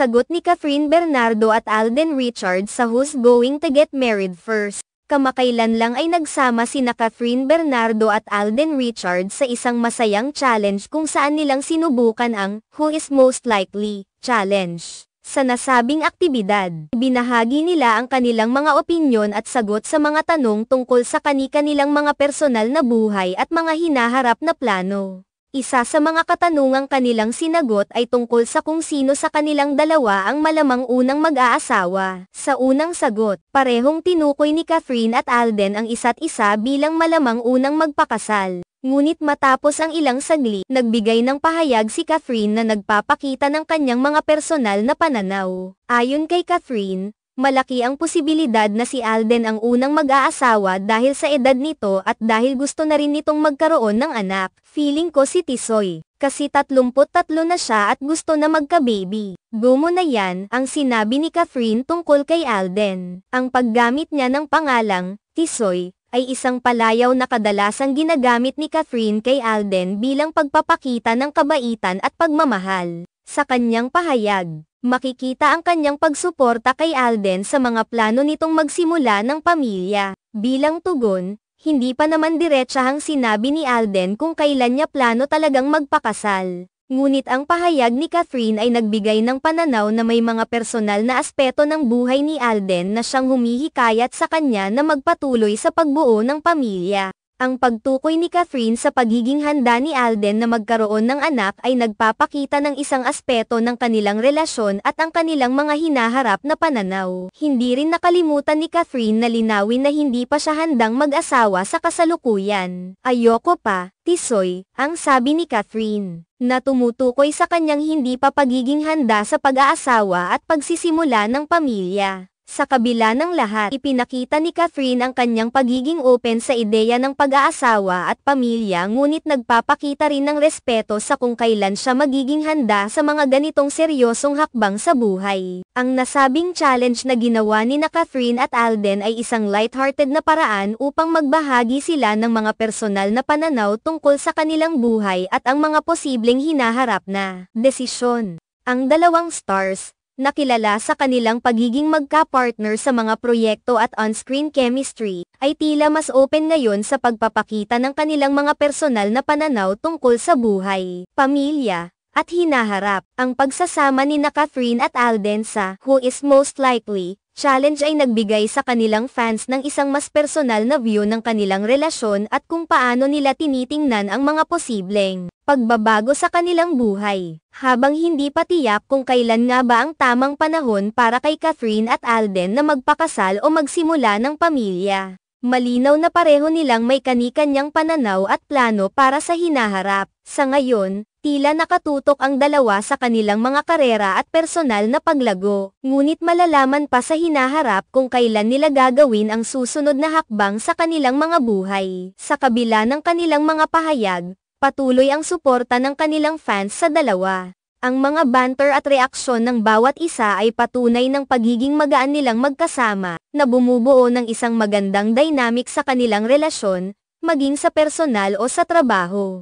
sagot ni Catherine Bernardo at Alden Richards sa Who's Going to Get Married First. Kamakailan lang ay nagsama sina Catherine Bernardo at Alden Richards sa isang masayang challenge kung saan nilang sinubukan ang Who is Most Likely Challenge. Sa nasabing aktibidad, binahagi nila ang kanilang mga opinyon at sagot sa mga tanong tungkol sa kanika nilang mga personal na buhay at mga hinaharap na plano. Isa sa mga katanungang kanilang sinagot ay tungkol sa kung sino sa kanilang dalawa ang malamang unang mag-aasawa. Sa unang sagot, parehong tinukoy ni Catherine at Alden ang isa't isa bilang malamang unang magpakasal. Ngunit matapos ang ilang sagli, nagbigay ng pahayag si Catherine na nagpapakita ng kanyang mga personal na pananaw. Ayon kay Catherine, Malaki ang posibilidad na si Alden ang unang mag-aasawa dahil sa edad nito at dahil gusto na rin nitong magkaroon ng anak. Feeling ko si Tisoy, kasi 33 na siya at gusto na magka-baby. Gumo na yan ang sinabi ni Catherine tungkol kay Alden. Ang paggamit niya ng pangalang, Tisoy, ay isang palayaw na kadalasang ginagamit ni Catherine kay Alden bilang pagpapakita ng kabaitan at pagmamahal sa kanyang pahayag. Makikita ang kanyang pagsuporta kay Alden sa mga plano nitong magsimula ng pamilya. Bilang tugon, hindi pa naman diretsahang sinabi ni Alden kung kailan niya plano talagang magpakasal. Ngunit ang pahayag ni Catherine ay nagbigay ng pananaw na may mga personal na aspeto ng buhay ni Alden na siyang humihikayat sa kanya na magpatuloy sa pagbuo ng pamilya. Ang pagtukoy ni Catherine sa pagiging handa ni Alden na magkaroon ng anak ay nagpapakita ng isang aspeto ng kanilang relasyon at ang kanilang mga hinaharap na pananaw. Hindi rin nakalimutan ni Catherine na linawin na hindi pa siya handang mag-asawa sa kasalukuyan. Ayoko pa, tisoy, ang sabi ni Catherine, na tumutukoy sa kanyang hindi pa pagiging handa sa pag-aasawa at pagsisimula ng pamilya. Sa kabila ng lahat, ipinakita ni Catherine ang kanyang pagiging open sa ideya ng pag-aasawa at pamilya ngunit nagpapakita rin ng respeto sa kung kailan siya magiging handa sa mga ganitong seryosong hakbang sa buhay. Ang nasabing challenge na ginawa ni na Catherine at Alden ay isang light-hearted na paraan upang magbahagi sila ng mga personal na pananaw tungkol sa kanilang buhay at ang mga posibleng hinaharap na desisyon. Ang dalawang stars, nakilala sa kanilang pagiging magka-partner sa mga proyekto at on-screen chemistry, ay tila mas open ngayon sa pagpapakita ng kanilang mga personal na pananaw tungkol sa buhay, pamilya, at hinaharap ang pagsasama ni na Catherine at Alden sa Who is Most Likely challenge ay nagbigay sa kanilang fans ng isang mas personal na view ng kanilang relasyon at kung paano nila tinitingnan ang mga posibleng pagbabago sa kanilang buhay. Habang hindi pa tiyak kung kailan nga ba ang tamang panahon para kay Catherine at Alden na magpakasal o magsimula ng pamilya. Malinaw na pareho nilang may kanikanyang pananaw at plano para sa hinaharap. Sa ngayon, Tila nakatutok ang dalawa sa kanilang mga karera at personal na paglago, ngunit malalaman pa sa hinaharap kung kailan nila gagawin ang susunod na hakbang sa kanilang mga buhay. Sa kabila ng kanilang mga pahayag, patuloy ang suporta ng kanilang fans sa dalawa. Ang mga banter at reaksyon ng bawat isa ay patunay ng pagiging magaan nilang magkasama, na bumubuo ng isang magandang dynamic sa kanilang relasyon, maging sa personal o sa trabaho.